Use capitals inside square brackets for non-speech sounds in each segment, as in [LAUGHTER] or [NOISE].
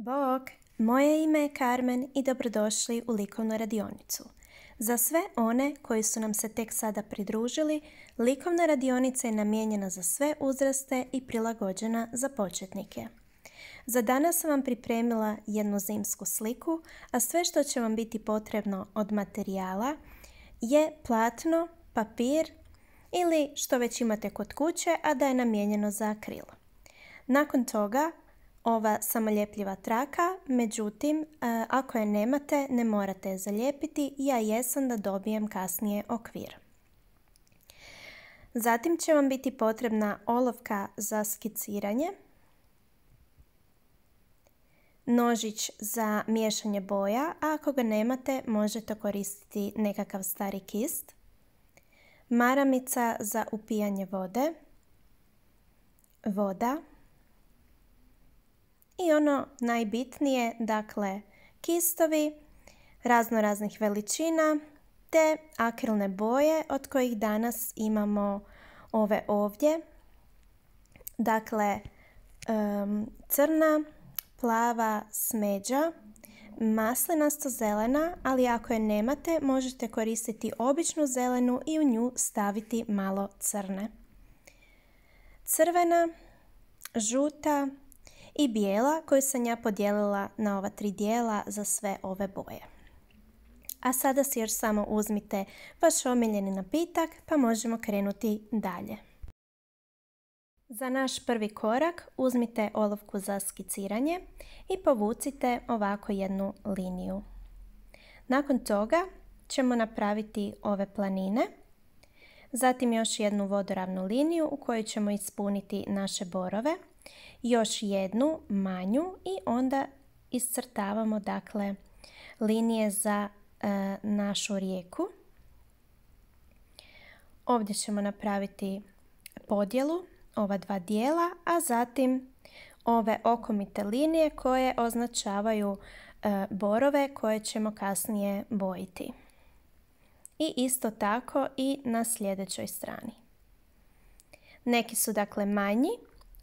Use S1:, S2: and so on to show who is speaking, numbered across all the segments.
S1: Bok! Moje ime je Carmen i dobrodošli u Likovnu radionicu. Za sve one koji su nam se tek sada pridružili, Likovna radionica je namijenjena za sve uzraste i prilagođena za početnike. Za danas sam vam pripremila jednu zimsku sliku, a sve što će vam biti potrebno od materijala je platno, papir ili što već imate kod kuće, a da je namijenjeno za akril. Nakon toga ova samoljepljiva traka, međutim e, ako je nemate ne morate je zalijepiti, ja jesam da dobijem kasnije okvir. Zatim će vam biti potrebna olovka za skiciranje, nožić za miješanje boja, a ako ga nemate možete koristiti nekakav stari kist, maramica za upijanje vode, voda, i ono najbitnije, dakle, kistovi raznoraznih veličina te akrilne boje od kojih danas imamo ove ovdje. Dakle, crna, plava, smeđa, maslinasto zelena, ali ako je nemate možete koristiti običnu zelenu i u nju staviti malo crne. Crvena, žuta, i bijela koju sam ja podijelila na ova tri dijela za sve ove boje. A sada si još samo uzmite vaš omiljeni napitak pa možemo krenuti dalje. Za naš prvi korak uzmite olovku za skiciranje i povucite ovako jednu liniju. Nakon toga ćemo napraviti ove planine, zatim još jednu vodoravnu liniju u kojoj ćemo ispuniti naše borove – još jednu manju i onda iscrtavamo dakle linije za e, našu rijeku. Ovdje ćemo napraviti podjelu ova dva dijela, a zatim ove okomite linije koje označavaju e, borove koje ćemo kasnije bojiti. I isto tako i na sljedećoj strani. Neki su dakle manji,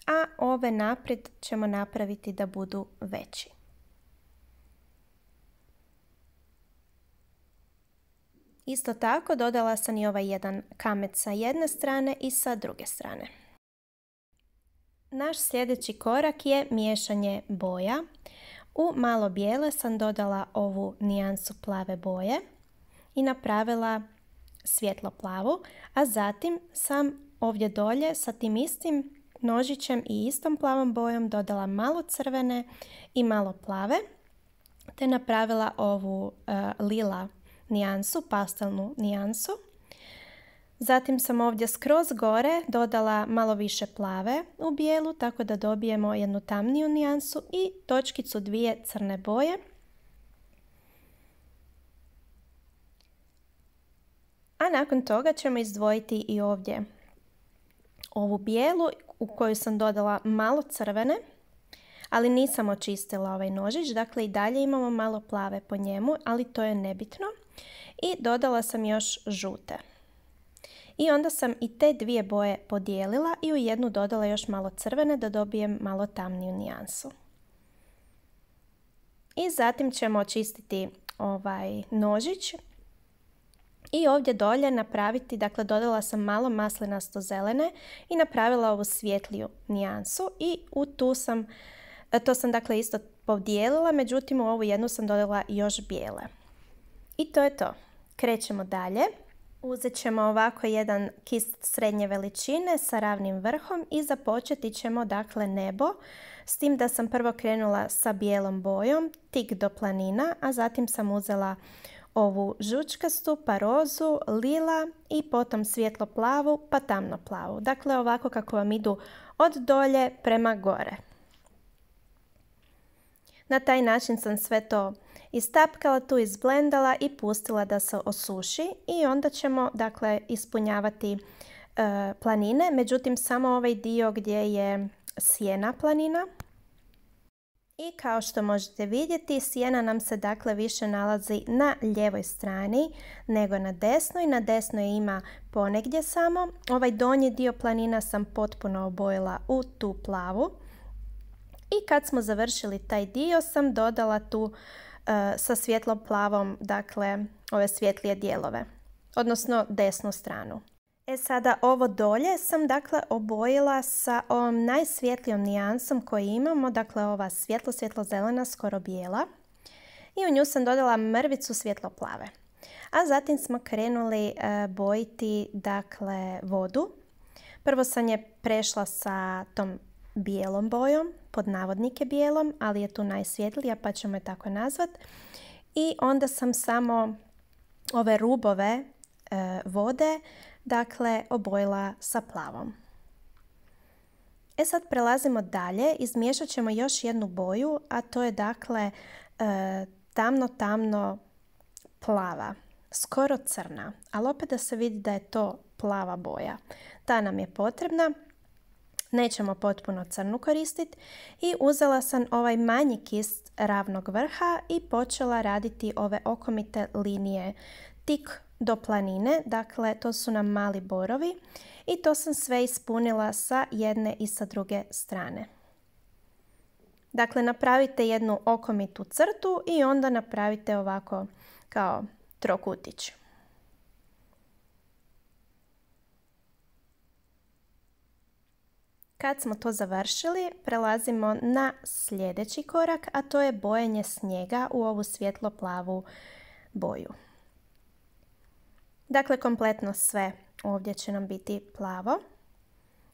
S1: a ove naprijed ćemo napraviti da budu veći. Isto tako dodala sam i ovaj jedan kamet sa jedne strane i sa druge strane. Naš sljedeći korak je miješanje boja. U malo bijele sam dodala ovu nijansu plave boje i napravila svjetlo plavu, a zatim sam ovdje dolje sa tim istim nožićem i istom plavom bojom dodala malo crvene i malo plave te napravila ovu e, lila nijansu, pastelnu nijansu. Zatim sam ovdje skroz gore dodala malo više plave u bijelu tako da dobijemo jednu tamniju nijansu i točkicu dvije crne boje. A nakon toga ćemo izdvojiti i ovdje ovu bijelu u koju sam dodala malo crvene, ali nisam očistila ovaj nožić, dakle i dalje imamo malo plave po njemu, ali to je nebitno. I dodala sam još žute. I onda sam i te dvije boje podijelila i u jednu dodala još malo crvene da dobijem malo tamniju nijansu. I zatim ćemo očistiti ovaj nožić i ovdje dolje napraviti, dakle dodala sam malo maslinasto zelene i napravila ovu svjetliju nijansu i u tu sam, e, to sam dakle isto podijelila, međutim u ovu jednu sam dodala još bijele. I to je to. Krećemo dalje. Uzet ćemo ovako jedan kist srednje veličine sa ravnim vrhom i započeti ćemo dakle nebo. S tim da sam prvo krenula sa bijelom bojom, tik do planina, a zatim sam uzela ovu žučkastu, pa rozu, lila i potom svjetlo plavu pa tamno plavu. Dakle ovako kako vam idu od dolje prema gore. Na taj način sam sve to istapkala, tu izblendala i pustila da se osuši i onda ćemo dakle ispunjavati e, planine. Međutim samo ovaj dio gdje je sjena planina. I kao što možete vidjeti, sjena nam se dakle više nalazi na ljevoj strani nego na desnoj. Na desnoj ima ponegdje samo. Ovaj donji dio planina sam potpuno obojila u tu plavu. I kad smo završili taj dio sam dodala tu e, sa svjetlom plavom, dakle ove svjetlije dijelove, odnosno desnu stranu. E sada ovo dolje sam dakle obojila sa ovom najsvjetlijom nijansom koju imamo, dakle ova svjetlo svjetlo zelena skoro bijela i u nju sam dodala mrvicu svjetlo plave. A zatim smo krenuli e, bojiti dakle vodu. Prvo sam je prešla sa tom bijelom bojom, pod navodnike bijelom, ali je tu najsvjetlija pa ćemo je tako nazvat. I onda sam samo ove rubove e, vode dakle obojila sa plavom. E sad prelazimo dalje, izmiješat ćemo još jednu boju, a to je dakle tamno-tamno e, plava, skoro crna, ali opet da se vidi da je to plava boja. Ta nam je potrebna, nećemo potpuno crnu koristiti i uzela sam ovaj manji kist ravnog vrha i počela raditi ove okomite linije tik do planine, dakle to su nam mali borovi i to sam sve ispunila sa jedne i sa druge strane. Dakle, napravite jednu okomitu crtu i onda napravite ovako kao trokutić. Kad smo to završili, prelazimo na sljedeći korak, a to je bojanje snijega u ovu svjetlo-plavu boju. Dakle, kompletno sve ovdje će nam biti plavo.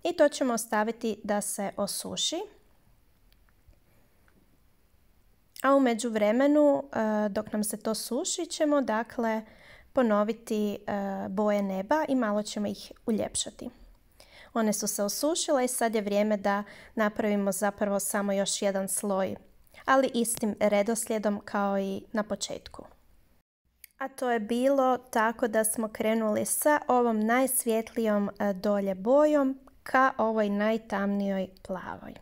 S1: I to ćemo ostaviti da se osuši. A u vremenu, e, dok nam se to suši, ćemo dakle ponoviti e, boje neba i malo ćemo ih uljepšati. One su se osušile i sad je vrijeme da napravimo zapravo samo još jedan sloj, ali istim redoslijedom kao i na početku. A to je bilo tako da smo krenuli sa ovom najsvjetlijom e, dolje bojom ka ovoj najtamnijoj plavoj.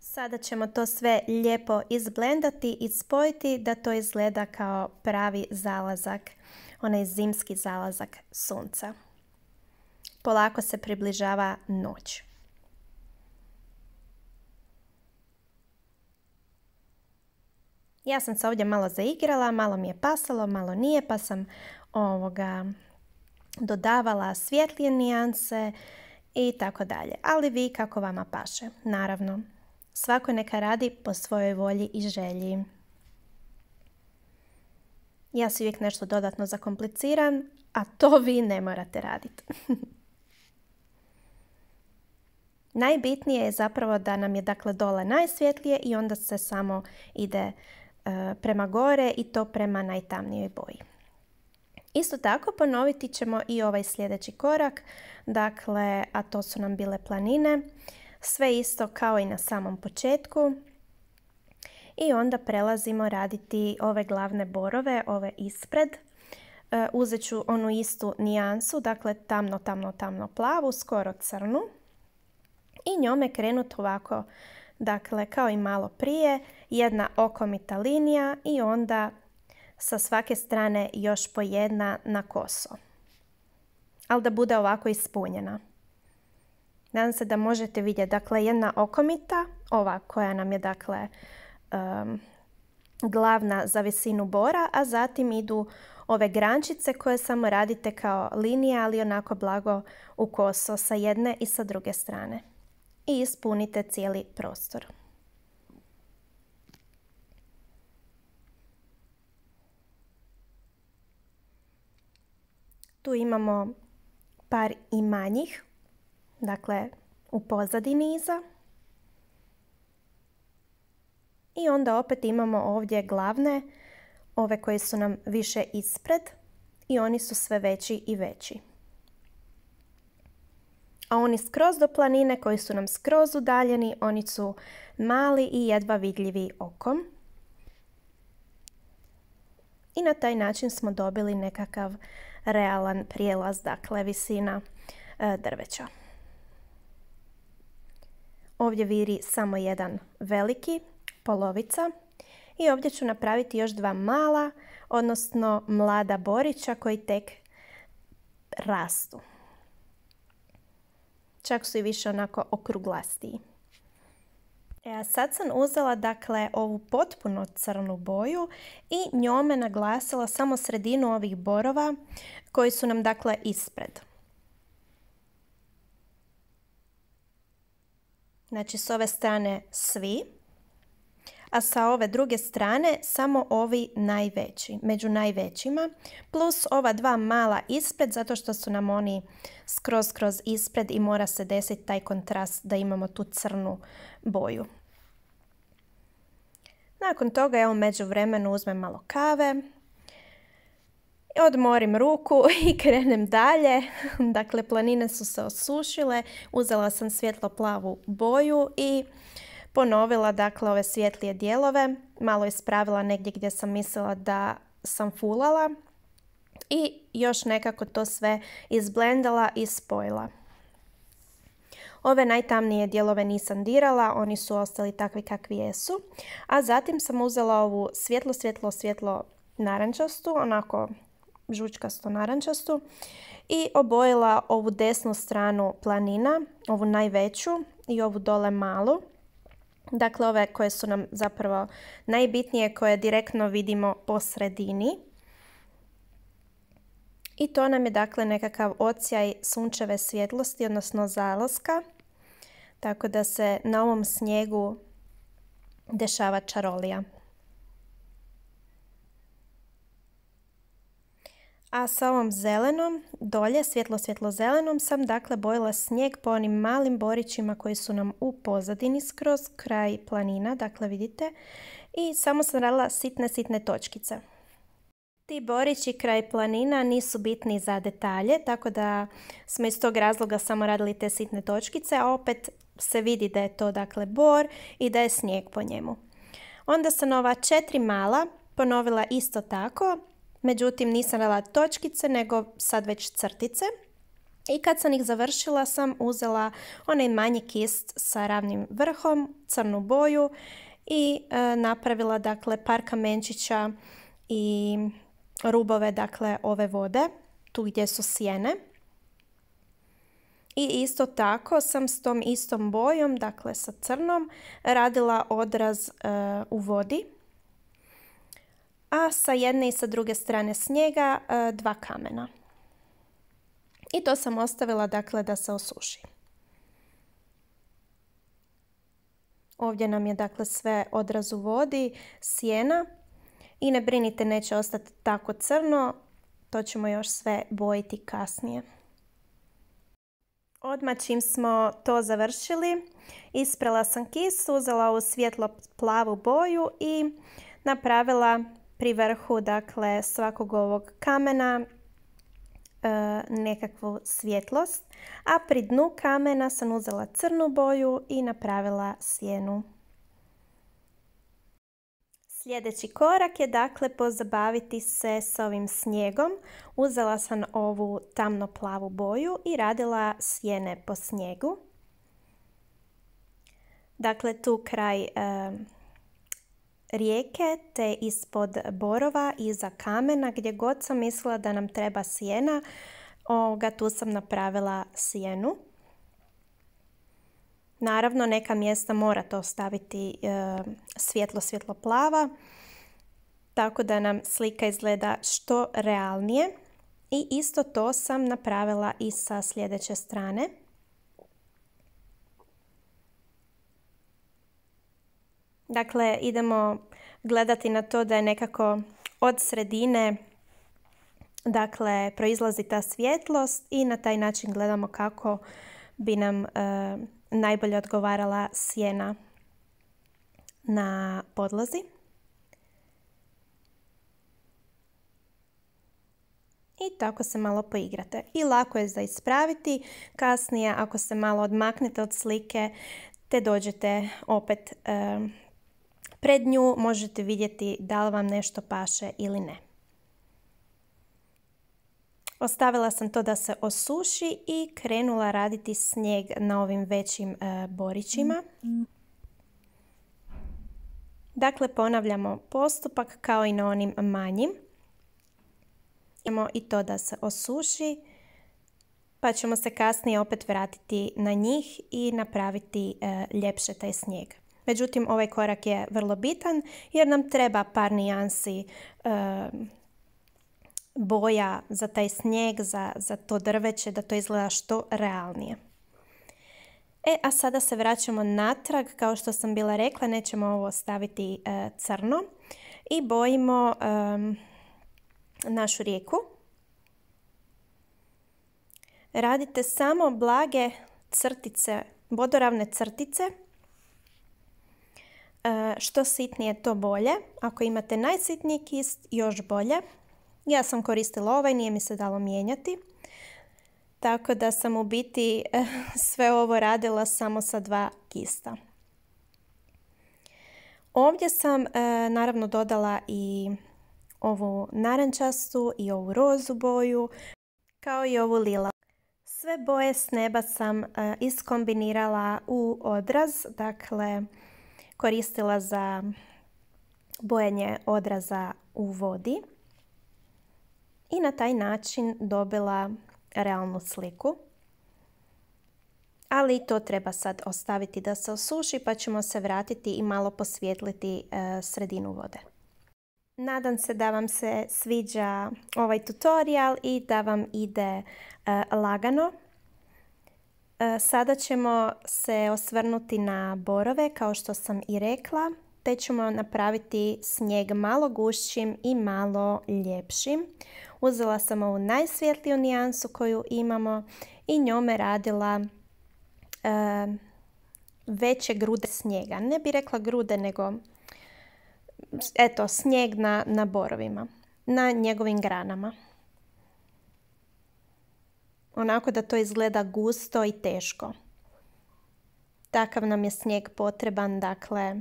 S1: Sada ćemo to sve lijepo izblendati i spojiti da to izgleda kao pravi zalazak, onaj zimski zalazak sunca. Polako se približava noć. Ja sam se ovdje malo zaigrala, malo mi je pasalo, malo nije, pa sam ovoga dodavala svjetlije nijanse i tako dalje. Ali vi kako vama paše, naravno. Svako neka radi po svojoj volji i želji. Ja se uvijek nešto dodatno zakompliciram, a to [LAUGHS] vi ne morate raditi. [LAUGHS] Najbitnije je zapravo da nam je dakle dole najsvjetlije i onda se samo ide E, prema gore i to prema najtamnijoj boji. Isto tako ponoviti ćemo i ovaj sljedeći korak, dakle, a to su nam bile planine, sve isto kao i na samom početku. I onda prelazimo raditi ove glavne borove, ove ispred. E, uzet ću onu istu nijansu, dakle tamno, tamno, tamno plavu, skoro crnu. I njome krenut ovako Dakle, kao i malo prije, jedna okomita linija i onda sa svake strane još po jedna na koso. Ali da bude ovako ispunjena. Nadam se da možete vidjeti. Dakle, jedna okomita, ova koja nam je dakle glavna za visinu bora, a zatim idu ove grančice koje samo radite kao linija, ali onako blago u koso sa jedne i sa druge strane i ispunite cijeli prostor. Tu imamo par i manjih, dakle u pozadini iza. I onda opet imamo ovdje glavne, ove koje su nam više ispred i oni su sve veći i veći a oni skroz do planine koji su nam skroz udaljeni, oni su mali i jedva vidljivi okom. I na taj način smo dobili nekakav realan prijelaz, dakle visina e, drveća. Ovdje viri samo jedan veliki, polovica. I ovdje ću napraviti još dva mala, odnosno mlada borića koji tek rastu čak su i više onako okruglastiji. E, sad sam uzela dakle ovu potpuno crnu boju i njome naglasila samo sredinu ovih borova koji su nam dakle ispred. Znači s ove strane svi, a sa ove druge strane samo ovi najveći, među najvećima, plus ova dva mala ispred, zato što su nam oni skroz, kroz ispred i mora se desiti taj kontrast da imamo tu crnu boju. Nakon toga, u među vremenu uzmem malo kave, odmorim ruku [LAUGHS] i krenem dalje. Dakle, planine su se osušile, uzela sam svjetlo plavu boju i ponovila dakle ove svjetlije dijelove, malo ispravila negdje gdje sam mislila da sam fulala i još nekako to sve izblendala i spojila. Ove najtamnije dijelove nisam dirala, oni su ostali takvi kakvi jesu. A zatim sam uzela ovu svjetlo, svjetlo, svjetlo narančastu, onako žučkasto narančastu i obojila ovu desnu stranu planina, ovu najveću i ovu dole malu. Dakle, ove koje su nam zapravo najbitnije, koje direktno vidimo po sredini. I to nam je dakle nekakav ocijaj sunčeve svjetlosti, odnosno zalaska. Tako da se na ovom snijegu dešava čarolija. A sa ovom zelenom, dolje, svjetlo svjetlo zelenom sam dakle bojila snijeg po onim malim borićima koji su nam u pozadini skroz kraj planina, dakle vidite. I samo sam radila sitne sitne točkice. Ti borići kraj planina nisu bitni za detalje, tako da smo iz tog razloga samo radili te sitne točkice, a opet se vidi da je to dakle bor i da je snijeg po njemu. Onda sam ova četiri mala ponovila isto tako međutim nisam dala točkice nego sad već crtice. I kad sam ih završila sam uzela onaj manji kist sa ravnim vrhom, crnu boju i e, napravila dakle par kamenčića i rubove dakle ove vode, tu gdje su sjene. I isto tako sam s tom istom bojom, dakle sa crnom, radila odraz e, u vodi a sa jedne i sa druge strane snijega e, dva kamena. I to sam ostavila dakle da se osuši. Ovdje nam je dakle sve odrazu u vodi, sjena i ne brinite neće ostati tako crno, to ćemo još sve bojiti kasnije. Odmah čim smo to završili, isprela sam kisu, uzela ovu svjetlo plavu boju i napravila pri vrhu dakle, svakog ovog kamena e, nekakvu svjetlost, a pri dnu kamena sam uzela crnu boju i napravila sjenu. Sljedeći korak je dakle pozabaviti se s ovim snijegom. Uzela sam ovu tamno plavu boju i radila sjene po snijegu. Dakle tu kraj e, rijeke te ispod borova, iza kamena, gdje god sam mislila da nam treba sjena, ovoga, tu sam napravila sjenu. Naravno, neka mjesta mora to ostaviti e, svjetlo, svjetlo plava, tako da nam slika izgleda što realnije. I isto to sam napravila i sa sljedeće strane. Dakle, idemo gledati na to da je nekako od sredine dakle, proizlazi ta svjetlost i na taj način gledamo kako bi nam e, najbolje odgovarala sjena na podlazi. I tako se malo poigrate. I lako je za ispraviti. Kasnije ako se malo odmaknete od slike te dođete opet e, Pred nju možete vidjeti da li vam nešto paše ili ne. Ostavila sam to da se osuši i krenula raditi snijeg na ovim većim e, borićima. Dakle, ponavljamo postupak kao i na onim manjim. Imamo i to da se osuši, pa ćemo se kasnije opet vratiti na njih i napraviti e, ljepše taj snijeg. Međutim, ovaj korak je vrlo bitan jer nam treba par nijansi eh, boja za taj snijeg, za, za to drveće, da to izgleda što realnije. E, a sada se vraćamo natrag, kao što sam bila rekla, nećemo ovo staviti eh, crno i bojimo eh, našu rijeku. Radite samo blage crtice, bodoravne crtice E, što sitnije, to bolje. Ako imate najsitniji kist, još bolje. Ja sam koristila ovaj, nije mi se dalo mijenjati. Tako da sam u biti e, [LAUGHS] sve ovo radila samo sa dva kista. Ovdje sam e, naravno dodala i ovu narančastu i ovu rozu boju, kao i ovu lila. Sve boje s neba sam iskombinirala u odraz, dakle koristila za bojanje odraza u vodi i na taj način dobila realnu sliku. Ali to treba sad ostaviti da se osuši pa ćemo se vratiti i malo posvjetliti e, sredinu vode. Nadam se da vam se sviđa ovaj tutorial i da vam ide e, lagano. E, sada ćemo se osvrnuti na borove kao što sam i rekla, te ćemo napraviti snijeg malo gušćim i malo ljepšim. Uzela sam ovu najsvjetliju nijansu koju imamo i njome radila e, veće grude snijega. Ne bi rekla grude, nego eto, snijeg na borovima, na njegovim granama onako da to izgleda gusto i teško. Takav nam je snijeg potreban, dakle,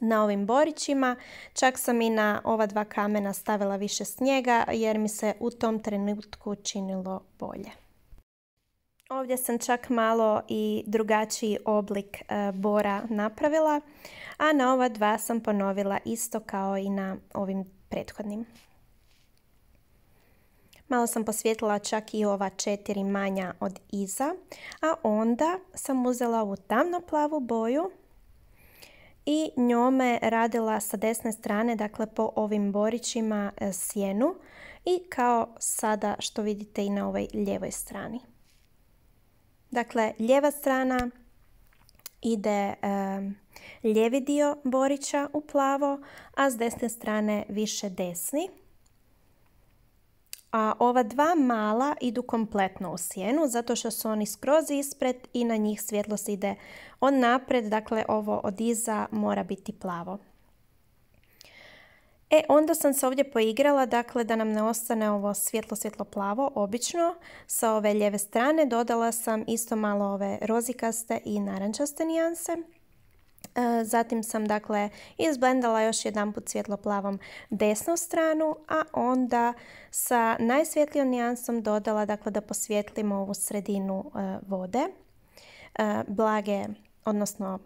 S1: na ovim borićima. Čak sam i na ova dva kamena stavila više snijega jer mi se u tom trenutku činilo bolje. Ovdje sam čak malo i drugačiji oblik e, bora napravila, a na ova dva sam ponovila isto kao i na ovim prethodnim. Malo sam posvjetila čak i ova četiri manja od iza. A onda sam uzela ovu tamno plavu boju i njome radila sa desne strane, dakle po ovim borićima e, sjenu i kao sada što vidite i na ovoj ljevoj strani. Dakle, lijeva strana ide e, lijevi dio borića u plavo, a s desne strane više desni. A ova dva mala idu kompletno u sjenu zato što su oni skroz ispred i na njih svjetlost ide od napred, dakle ovo od iza mora biti plavo. E, onda sam se ovdje poigrala, dakle da nam ne ostane ovo svjetlo, svjetlo plavo, obično. Sa ove lijeve strane dodala sam isto malo ove rozikaste i narančaste nijanse. E, zatim sam dakle izblendala još jedanput plavom desnu stranu, a onda sa najsvjetlijom nijansom dodala dakle, da posvjetlimo ovu sredinu e, vode. E, blage, odnosno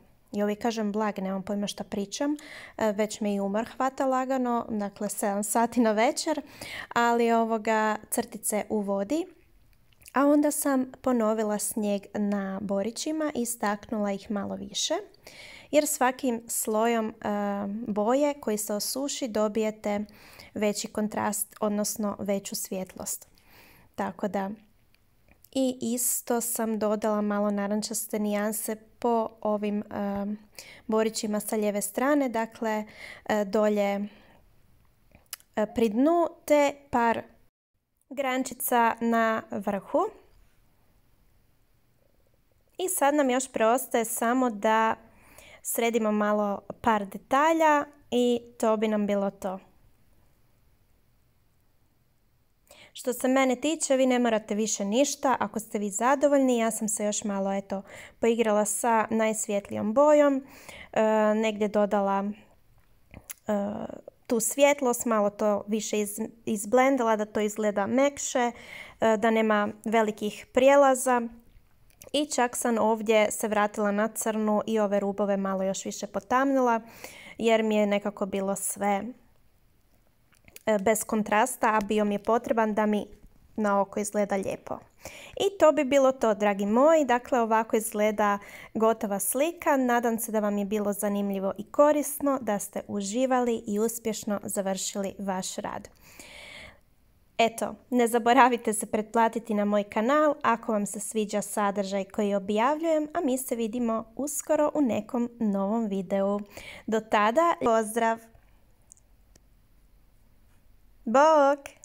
S1: i kažem blag, nemam pojma šta pričam, već me i umar hvata lagano, dakle 7 sati na večer, ali ovoga crtice u vodi. A onda sam ponovila snijeg na borićima i staknula ih malo više jer svakim slojom e, boje koji se osuši dobijete veći kontrast, odnosno veću svjetlost. Tako da i isto sam dodala malo narančaste nijanse po ovim e, borićima sa lijeve strane, dakle e, dolje pri dnu te par grančica na vrhu. I sad nam još preostaje samo da sredimo malo par detalja i to bi nam bilo to. Što se mene tiče, vi ne morate više ništa. Ako ste vi zadovoljni, ja sam se još malo eto, poigrala sa najsvjetlijom bojom. E, negdje dodala e, tu svjetlost, malo to više iz, izblendala da to izgleda mekše, e, da nema velikih prijelaza. I čak sam ovdje se vratila na crnu i ove rubove malo još više potamnila jer mi je nekako bilo sve e, bez kontrasta, a bio mi je potreban da mi na oko izgleda lijepo. I to bi bilo to, dragi moji. Dakle, ovako izgleda gotova slika. Nadam se da vam je bilo zanimljivo i korisno, da ste uživali i uspješno završili vaš rad. Eto, ne zaboravite se pretplatiti na moj kanal ako vam se sviđa sadržaj koji objavljujem, a mi se vidimo uskoro u nekom novom videu. Do tada, pozdrav! Bok!